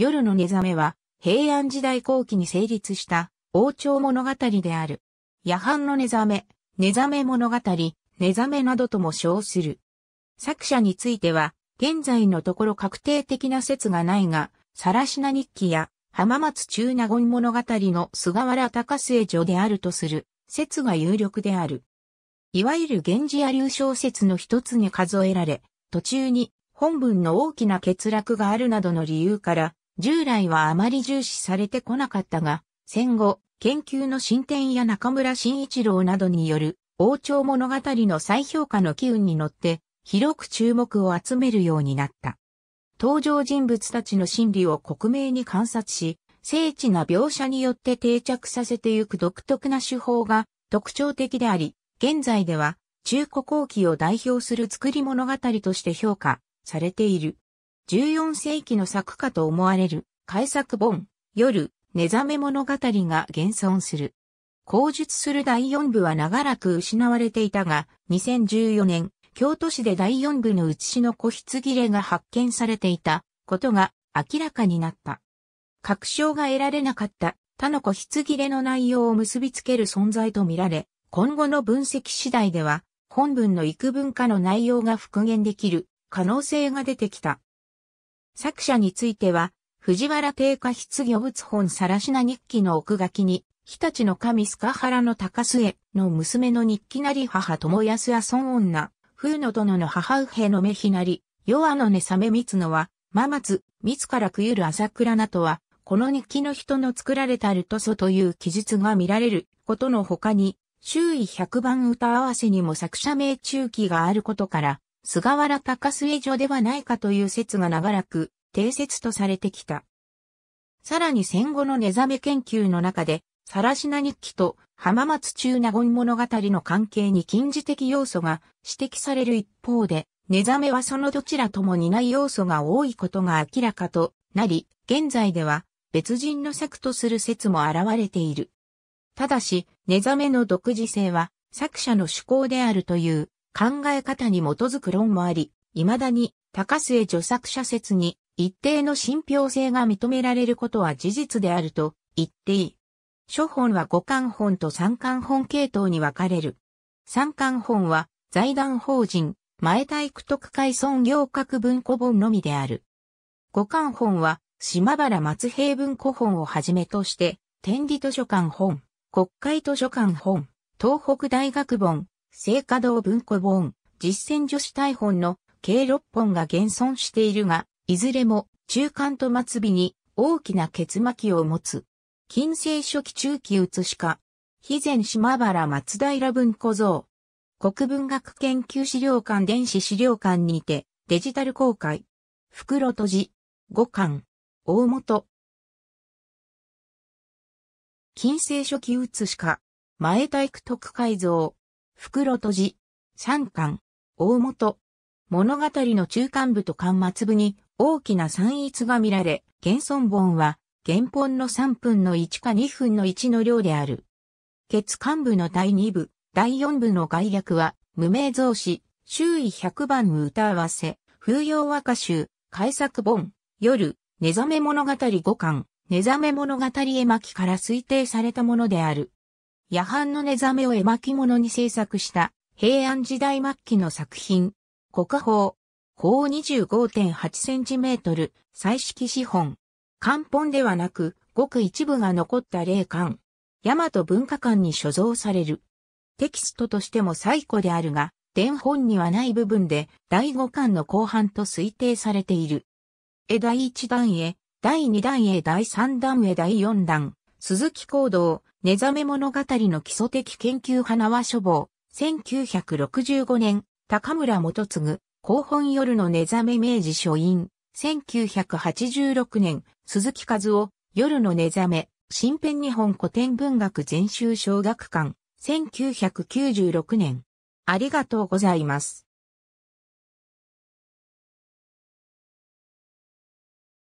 夜の寝覚めは、平安時代後期に成立した王朝物語である。夜半の寝覚め、寝覚め物語、寝覚めなどとも称する。作者については、現在のところ確定的な説がないが、さらしな日記や浜松中納言物語の菅原高末女であるとする説が有力である。いわゆる源氏や流小説の一つに数えられ、途中に本文の大きな欠落があるなどの理由から、従来はあまり重視されてこなかったが、戦後、研究の進展や中村慎一郎などによる王朝物語の再評価の機運に乗って、広く注目を集めるようになった。登場人物たちの心理を克明に観察し、精緻な描写によって定着させてゆく独特な手法が特徴的であり、現在では中古後期を代表する作り物語として評価されている。14世紀の作家と思われる、改作本、夜、寝覚め物語が現存する。口述する第4部は長らく失われていたが、2014年、京都市で第4部の写しの個室切れが発見されていたことが明らかになった。確証が得られなかった他の個室切れの内容を結びつける存在とみられ、今後の分析次第では、本文の幾分かの内容が復元できる可能性が出てきた。作者については、藤原定家筆魚物本さらしな日記の奥書きに、日立の神須賀原の高末の娘の日記なり母友安や孫女、風の殿の母右兵の目ひなり、弱のねさめみつのは、ままつ、みつからくゆる朝倉なとは、この日記の人の作られたルトソという記述が見られることの他に、周囲100番歌合わせにも作者名中記があることから、菅原高末女ではないかという説が長らく定説とされてきた。さらに戦後の寝覚め研究の中で、更科日記と浜松中納言物語の関係に近似的要素が指摘される一方で、寝覚めはそのどちらとも似ない要素が多いことが明らかとなり、現在では別人の作とする説も現れている。ただし、寝覚めの独自性は作者の趣向であるという考え方に基づく論もあり、未だに高末著作者説に一定の信憑性が認められることは事実であると言っていい。書本は五巻本と三巻本系統に分かれる。三巻本は財団法人前体区徳会村行各文庫本のみである。五巻本は島原松平文庫本をはじめとして、天理図書館本、国会図書館本、東北大学本、聖華堂文庫本、実践女子大本の計6本が現存しているが、いずれも中間と末尾に大きな結巻を持つ。近世初期中期写しか、肥前島原松平文庫像。国文学研究資料館電子資料館にてデジタル公開。袋閉じ。五巻。大元。近世初期写しか、前体育徳改造。袋閉じ、三巻、大元。物語の中間部と巻末部に大きな散逸が見られ、現存本は原本の3分の1か2分の1の量である。血幹部の第2部、第4部の概略は、無名造詞、周囲100番歌合わせ、風洋和歌集、改作本、夜、寝覚め物語5巻、寝覚め物語絵巻から推定されたものである。夜半の寝覚めを絵巻物に制作した平安時代末期の作品。国宝。高25.8センチメートル、彩色資本。漢本ではなく、ごく一部が残った霊感。大和文化館に所蔵される。テキストとしても最古であるが、伝本にはない部分で、第5巻の後半と推定されている。絵第1弾へ、第2弾へ、第3弾へ、第4弾。鈴木行動、寝覚め物語の基礎的研究花輪書房、1965年、高村元次、広本夜の寝覚め明治書院、1986年、鈴木和夫、夜の寝覚め、新編日本古典文学全集小学館、1996年。ありがとうございます。